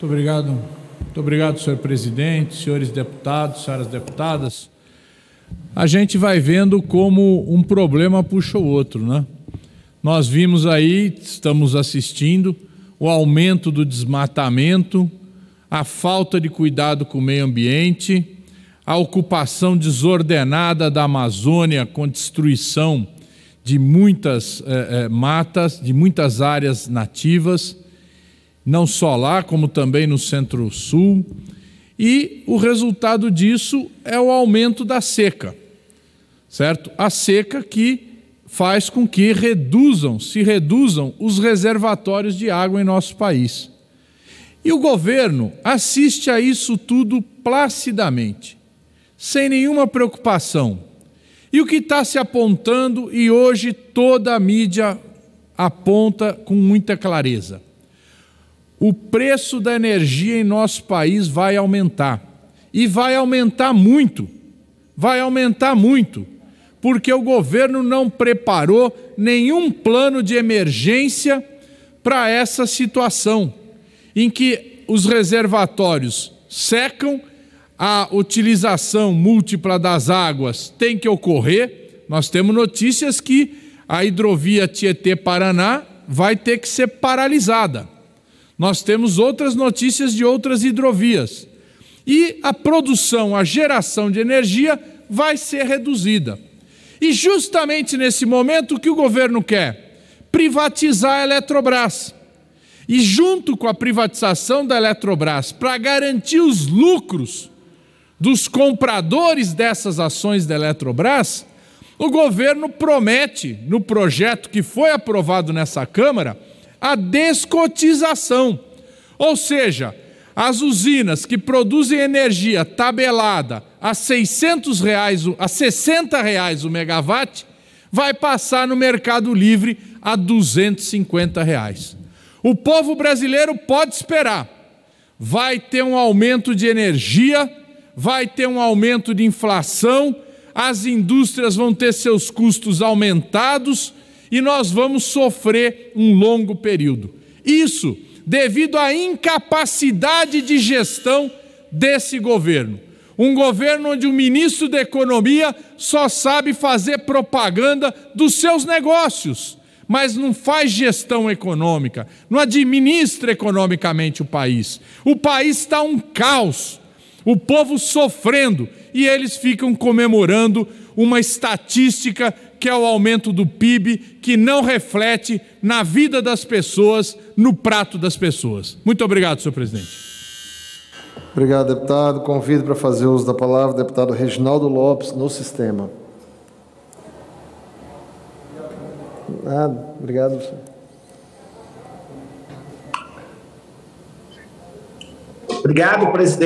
Muito obrigado. Muito obrigado, senhor presidente, senhores deputados, senhoras deputadas. A gente vai vendo como um problema puxa o outro, né? Nós vimos aí, estamos assistindo, o aumento do desmatamento, a falta de cuidado com o meio ambiente, a ocupação desordenada da Amazônia com destruição de muitas eh, eh matas, de muitas áreas nativas não só lá, como também no Centro-Sul. E o resultado disso é o aumento da seca, certo? A seca que faz com que reduzam, se reduzam os reservatórios de água em nosso país. E o governo assiste a isso tudo placidamente, sem nenhuma preocupação. E o que está se apontando, e hoje toda a mídia aponta com muita clareza, o preço da energia em nosso país vai aumentar. E vai aumentar muito. Vai aumentar muito. Porque o governo não preparou nenhum plano de emergência para essa situação em que os reservatórios secam, a utilização múltipla das águas tem que ocorrer. Nós temos notícias que a hidrovia Tietê-Paraná vai ter que ser paralisada nós temos outras notícias de outras hidrovias. E a produção, a geração de energia vai ser reduzida. E justamente nesse momento, o que o governo quer? Privatizar a Eletrobras. E junto com a privatização da Eletrobras, para garantir os lucros dos compradores dessas ações da Eletrobras, o governo promete, no projeto que foi aprovado nessa Câmara, a descotização. Ou seja, as usinas que produzem energia tabelada a 600 reais, a 60 reais o megawatt, vai passar no mercado livre a 250 reais. O povo brasileiro pode esperar. Vai ter um aumento de energia, vai ter um aumento de inflação, as indústrias vão ter seus custos aumentados, e nós vamos sofrer um longo período. Isso devido à incapacidade de gestão desse governo. Um governo onde o ministro da Economia só sabe fazer propaganda dos seus negócios, mas não faz gestão econômica, não administra economicamente o país. O país está um caos o povo sofrendo, e eles ficam comemorando uma estatística que é o aumento do PIB, que não reflete na vida das pessoas, no prato das pessoas. Muito obrigado, senhor presidente. Obrigado, deputado. Convido para fazer uso da palavra o deputado Reginaldo Lopes, no sistema. Nada. Ah, obrigado, Obrigado, presidente.